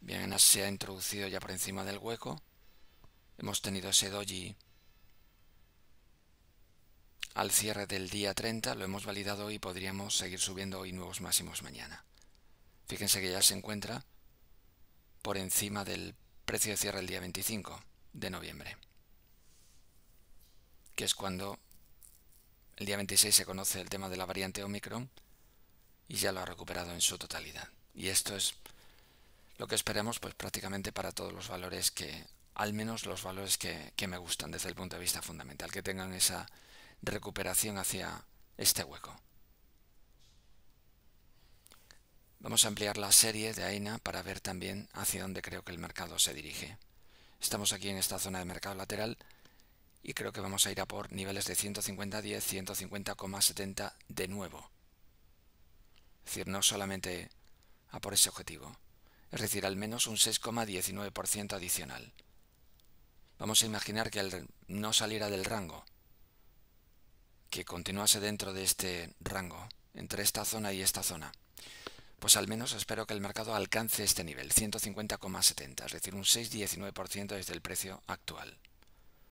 Bien, se ha introducido ya por encima del hueco. Hemos tenido ese doji al cierre del día 30, lo hemos validado y podríamos seguir subiendo hoy nuevos máximos mañana. Fíjense que ya se encuentra por encima del precio de cierre el día 25 de noviembre, que es cuando el día 26 se conoce el tema de la variante Omicron y ya lo ha recuperado en su totalidad. Y esto es lo que esperamos pues prácticamente para todos los valores que, al menos los valores que, que me gustan desde el punto de vista fundamental, que tengan esa recuperación hacia este hueco. Vamos a ampliar la serie de AINA para ver también hacia dónde creo que el mercado se dirige. Estamos aquí en esta zona de mercado lateral y creo que vamos a ir a por niveles de 150,10, 150,70 de nuevo. Es decir, no solamente a por ese objetivo. Es decir, al menos un 6,19% adicional. Vamos a imaginar que no saliera del rango, que continuase dentro de este rango, entre esta zona y esta zona. Pues al menos espero que el mercado alcance este nivel, 150,70, es decir, un 6,19% desde el precio actual.